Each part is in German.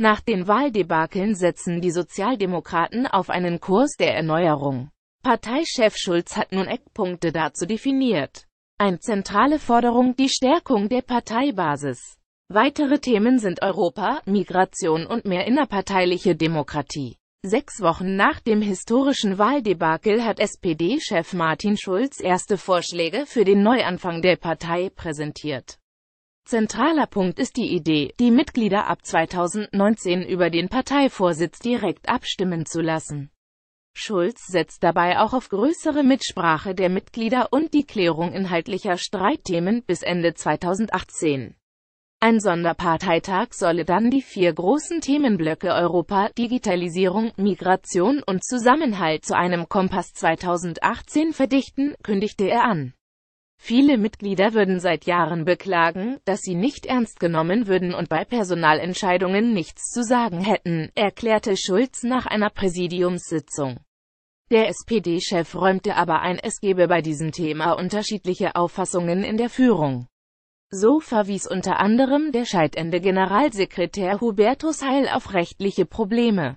Nach den Wahldebakeln setzen die Sozialdemokraten auf einen Kurs der Erneuerung. Parteichef Schulz hat nun Eckpunkte dazu definiert. Ein zentrale Forderung die Stärkung der Parteibasis. Weitere Themen sind Europa, Migration und mehr innerparteiliche Demokratie. Sechs Wochen nach dem historischen Wahldebakel hat SPD-Chef Martin Schulz erste Vorschläge für den Neuanfang der Partei präsentiert. Zentraler Punkt ist die Idee, die Mitglieder ab 2019 über den Parteivorsitz direkt abstimmen zu lassen. Schulz setzt dabei auch auf größere Mitsprache der Mitglieder und die Klärung inhaltlicher Streitthemen bis Ende 2018. Ein Sonderparteitag solle dann die vier großen Themenblöcke Europa, Digitalisierung, Migration und Zusammenhalt zu einem Kompass 2018 verdichten, kündigte er an. Viele Mitglieder würden seit Jahren beklagen, dass sie nicht ernst genommen würden und bei Personalentscheidungen nichts zu sagen hätten, erklärte Schulz nach einer Präsidiumssitzung. Der SPD-Chef räumte aber ein, es gebe bei diesem Thema unterschiedliche Auffassungen in der Führung. So verwies unter anderem der scheidende Generalsekretär Hubertus Heil auf rechtliche Probleme.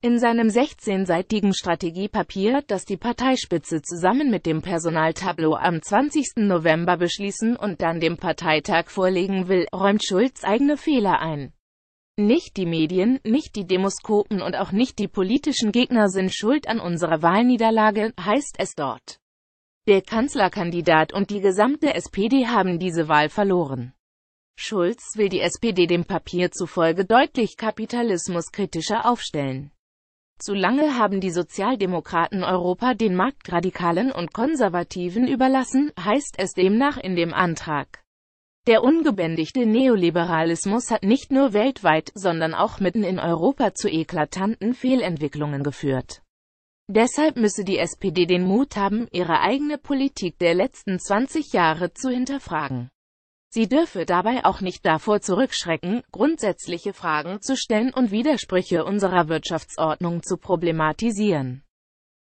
In seinem 16-seitigen Strategiepapier, das die Parteispitze zusammen mit dem Personaltableau am 20. November beschließen und dann dem Parteitag vorlegen will, räumt Schulz eigene Fehler ein. Nicht die Medien, nicht die Demoskopen und auch nicht die politischen Gegner sind schuld an unserer Wahlniederlage, heißt es dort. Der Kanzlerkandidat und die gesamte SPD haben diese Wahl verloren. Schulz will die SPD dem Papier zufolge deutlich kapitalismuskritischer aufstellen. Zu lange haben die Sozialdemokraten Europa den Marktradikalen und Konservativen überlassen, heißt es demnach in dem Antrag. Der ungebändigte Neoliberalismus hat nicht nur weltweit, sondern auch mitten in Europa zu eklatanten Fehlentwicklungen geführt. Deshalb müsse die SPD den Mut haben, ihre eigene Politik der letzten 20 Jahre zu hinterfragen. Sie dürfe dabei auch nicht davor zurückschrecken, grundsätzliche Fragen zu stellen und Widersprüche unserer Wirtschaftsordnung zu problematisieren.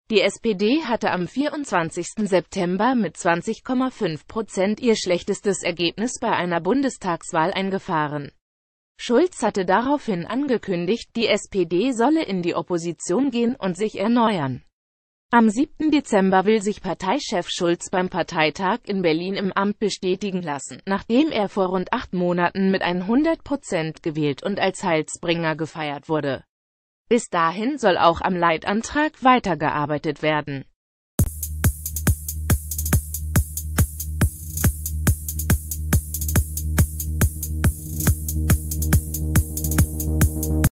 Die SPD hatte am 24. September mit 20,5 Prozent ihr schlechtestes Ergebnis bei einer Bundestagswahl eingefahren. Schulz hatte daraufhin angekündigt, die SPD solle in die Opposition gehen und sich erneuern. Am 7. Dezember will sich Parteichef Schulz beim Parteitag in Berlin im Amt bestätigen lassen, nachdem er vor rund acht Monaten mit 100 Prozent gewählt und als Heilsbringer gefeiert wurde. Bis dahin soll auch am Leitantrag weitergearbeitet werden.